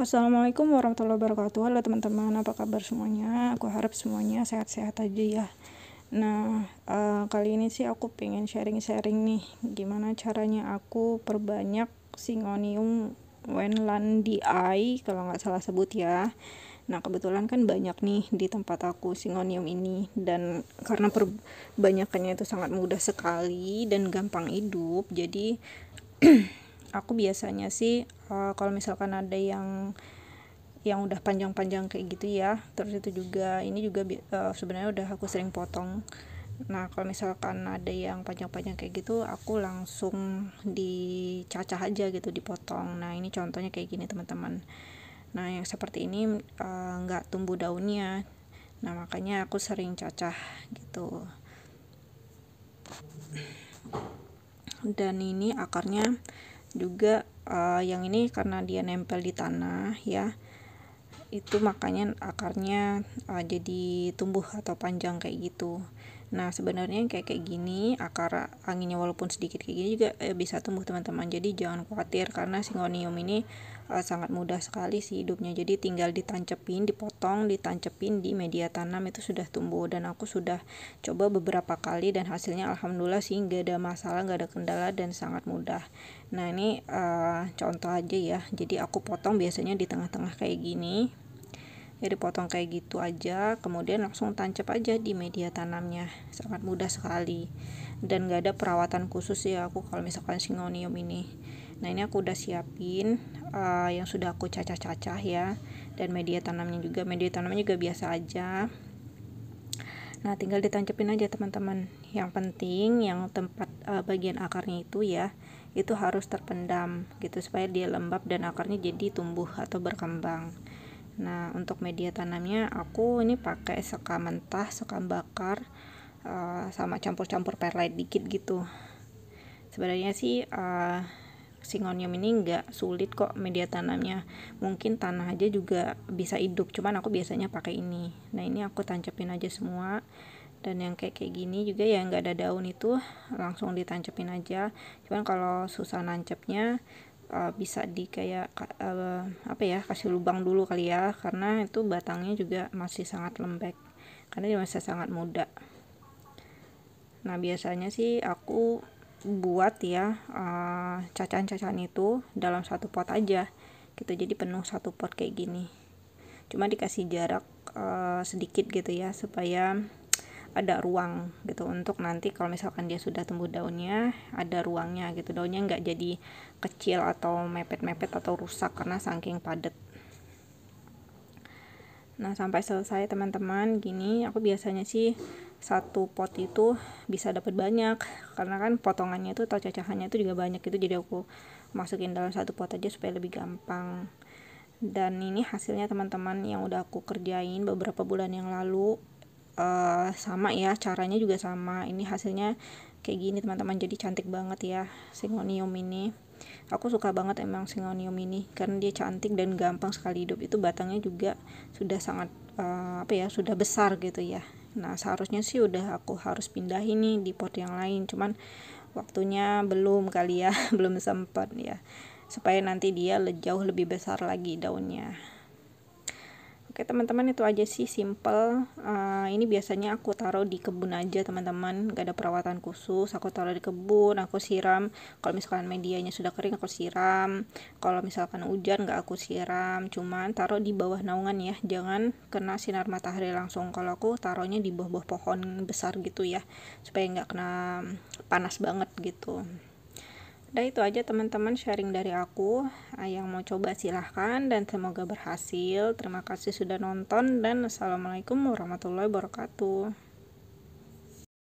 Assalamualaikum warahmatullahi wabarakatuh. Halo teman-teman, apa kabar semuanya? Aku harap semuanya sehat-sehat aja ya. Nah, uh, kali ini sih aku pengen sharing-sharing nih gimana caranya aku perbanyak singonium Wenlandiae kalau nggak salah sebut ya. Nah, kebetulan kan banyak nih di tempat aku singonium ini dan karena perbanyakannya itu sangat mudah sekali dan gampang hidup, jadi aku biasanya sih uh, kalau misalkan ada yang yang udah panjang-panjang kayak gitu ya terus itu juga ini juga uh, sebenarnya udah aku sering potong nah kalau misalkan ada yang panjang-panjang kayak gitu aku langsung dicacah aja gitu dipotong nah ini contohnya kayak gini teman-teman nah yang seperti ini eh, nggak uh, tumbuh daunnya nah makanya aku sering cacah gitu dan ini akarnya juga uh, yang ini karena dia nempel di tanah ya itu makanya akarnya uh, jadi tumbuh atau panjang kayak gitu Nah, sebenarnya kayak kayak gini, akar anginnya walaupun sedikit kayak gini juga eh, bisa tumbuh teman-teman. Jadi jangan khawatir karena singonium ini eh, sangat mudah sekali sih hidupnya. Jadi tinggal ditancepin, dipotong, ditancepin di media tanam itu sudah tumbuh dan aku sudah coba beberapa kali dan hasilnya alhamdulillah sih nggak ada masalah, nggak ada kendala dan sangat mudah. Nah, ini eh, contoh aja ya. Jadi aku potong biasanya di tengah-tengah kayak gini ya dipotong kayak gitu aja kemudian langsung tancap aja di media tanamnya sangat mudah sekali dan gak ada perawatan khusus ya aku kalau misalkan singonium ini nah ini aku udah siapin uh, yang sudah aku cacah-cacah ya dan media tanamnya juga media tanamnya juga biasa aja Nah, tinggal ditancapin aja teman-teman. Yang penting yang tempat uh, bagian akarnya itu ya, itu harus terpendam gitu supaya dia lembab dan akarnya jadi tumbuh atau berkembang. Nah, untuk media tanamnya aku ini pakai sekam mentah, sekam bakar uh, sama campur-campur perlite dikit gitu. Sebenarnya sih uh, singonium ini nggak sulit kok media tanamnya. Mungkin tanah aja juga bisa hidup, cuman aku biasanya pakai ini. Nah, ini aku tancapin aja semua dan yang kayak kayak gini juga ya nggak ada daun itu langsung ditancepin aja cuman kalau susah nancepnya uh, bisa di kayak uh, apa ya kasih lubang dulu kali ya karena itu batangnya juga masih sangat lembek karena dia masih sangat muda nah biasanya sih aku buat ya uh, eh, cacahan-cacahan itu dalam satu pot aja gitu jadi penuh satu pot kayak gini cuma dikasih jarak uh, sedikit gitu ya supaya ada ruang gitu untuk nanti kalau misalkan dia sudah tumbuh daunnya ada ruangnya gitu daunnya nggak jadi kecil atau mepet-mepet atau rusak karena saking padat nah sampai selesai teman-teman gini aku biasanya sih satu pot itu bisa dapat banyak karena kan potongannya itu atau cacahannya itu juga banyak itu jadi aku masukin dalam satu pot aja supaya lebih gampang dan ini hasilnya teman-teman yang udah aku kerjain beberapa bulan yang lalu uh, sama ya caranya juga sama ini hasilnya kayak gini teman-teman jadi cantik banget ya singonium ini aku suka banget emang singonium ini karena dia cantik dan gampang sekali hidup itu batangnya juga sudah sangat uh, apa ya sudah besar gitu ya nah seharusnya sih udah aku harus pindah ini di pot yang lain cuman waktunya belum kali ya belum sempat ya supaya nanti dia jauh lebih besar lagi daunnya Oke teman-teman itu aja sih simple. Uh, ini biasanya aku taruh di kebun aja teman-teman, gak ada perawatan khusus. Aku taruh di kebun, aku siram. Kalau misalkan medianya sudah kering aku siram. Kalau misalkan hujan gak aku siram. Cuman taruh di bawah naungan ya, jangan kena sinar matahari langsung. Kalau aku taruhnya di bawah-bawah pohon besar gitu ya, supaya nggak kena panas banget gitu. Udah itu aja teman-teman sharing dari aku. Ah, yang mau coba silahkan dan semoga berhasil. Terima kasih sudah nonton dan Assalamualaikum warahmatullahi wabarakatuh.